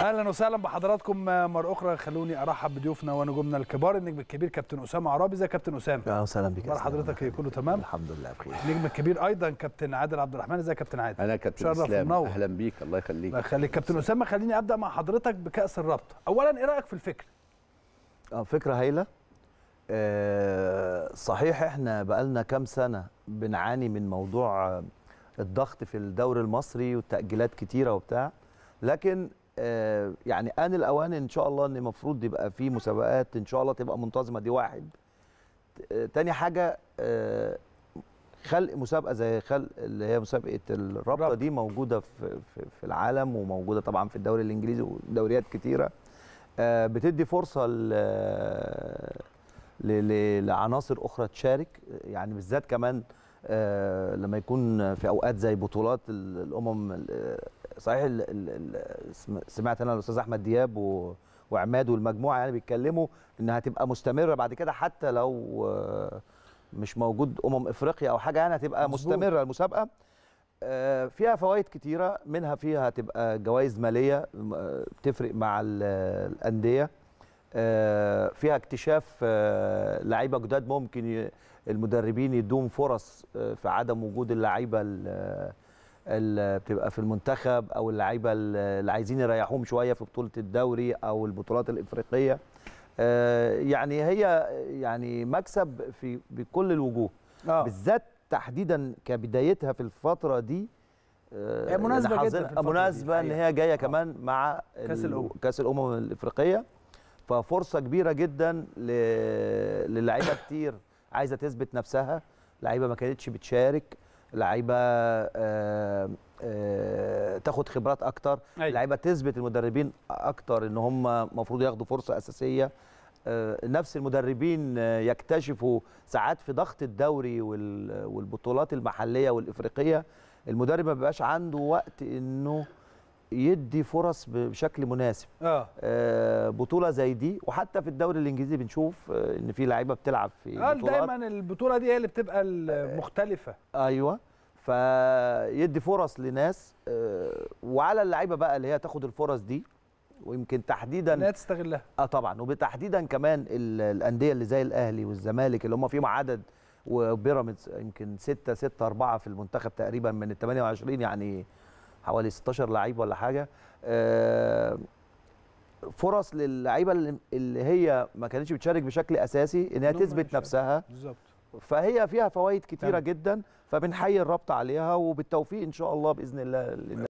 اهلا وسهلا بحضراتكم مره اخرى خلوني ارحب بضيوفنا ونجومنا الكبار النجم الكبير كابتن اسامه عرابي ازيك كابتن اسامه اهلا وسهلا بيك اخبار حضرتك ايه كله تمام الحمد لله بخير النجم الكبير ايضا كابتن عادل عبد الرحمن ازيك كابتن عادل انا كابتن اسلام اهلا بيك الله يخليك الله يخليك كابتن اسامه خليني ابدا مع حضرتك بكاس الرابطه اولا ايه رايك في الفكره اه فكره هايله أه صحيح احنا بقالنا كام سنه بنعاني من موضوع آه، الضغط في الدوري المصري والتاجيلات كتيره وبتاع لكن آه، يعني ان الاوان ان شاء الله ان المفروض يبقى في مسابقات ان شاء الله تبقى منتظمه دي واحد آه، تاني حاجه آه، خلق مسابقه زي خلق اللي هي مسابقه الرابطه دي موجوده في, في العالم وموجوده طبعا في الدوري الانجليزي ودوريات كتيره بتدي فرصه لعناصر اخرى تشارك يعني بالذات كمان لما يكون في اوقات زي بطولات الامم صحيح ال ال سمعت انا الاستاذ احمد دياب و وعماد والمجموعه يعني بيتكلموا انها هتبقى مستمره بعد كده حتى لو آه، مش موجود امم افريقيا او حاجه يعني هتبقى مزبوط. مستمره المسابقه آه، فيها فوائد كتيره منها فيها هتبقى جوائز ماليه آه، بتفرق مع الانديه فيها اكتشاف لعيبه جداد ممكن المدربين يدوهم فرص في عدم وجود اللعيبه اللي بتبقى في المنتخب او اللعيبه اللي عايزين يريحوهم شويه في بطوله الدوري او البطولات الافريقيه آه، يعني هي يعني مكسب في بكل الوجوه آه. بالذات تحديدا كبدايتها في الفترة دي آه، هي مناسبة جدا مناسبة ان هي جاية آه. كمان مع كاس الامم كاس الامم الافريقية ففرصة كبيرة جدا للعيبة كتير عايزة تثبت نفسها لعيبة ما كانتش بتشارك لعيبه آه، آه، تاخد خبرات اكتر أيوة. لعيبه تثبت المدربين اكتر ان هم المفروض ياخدوا فرصه اساسيه آه، نفس المدربين يكتشفوا ساعات في ضغط الدوري والبطولات المحليه والافريقيه المدرب ما بيبقاش عنده وقت انه يدي فرص بشكل مناسب آه. بطوله زي دي وحتى في الدوري الانجليزي بنشوف ان في لعيبه بتلعب في بطولات دايما البطوله دي هي اللي بتبقى المختلفه آه ايوه فيدي فرص لناس آه، وعلى اللعيبه بقى اللي هي تاخد الفرص دي ويمكن تحديدا لا تستغلها اه طبعا وبتحديدا كمان الانديه اللي زي الاهلي والزمالك اللي هم فيهم عدد وبيراميدز يمكن 6 6 4 في المنتخب تقريبا من ال 28 يعني حوالي 16 لعيب ولا حاجه آه، فرص للعيبه اللي هي ما كانتش بتشارك بشكل اساسي انها تثبت نفسها بالظبط فهي فيها فوائد كتيره جدا فبنحيي الرابطه عليها وبالتوفيق ان شاء الله باذن الله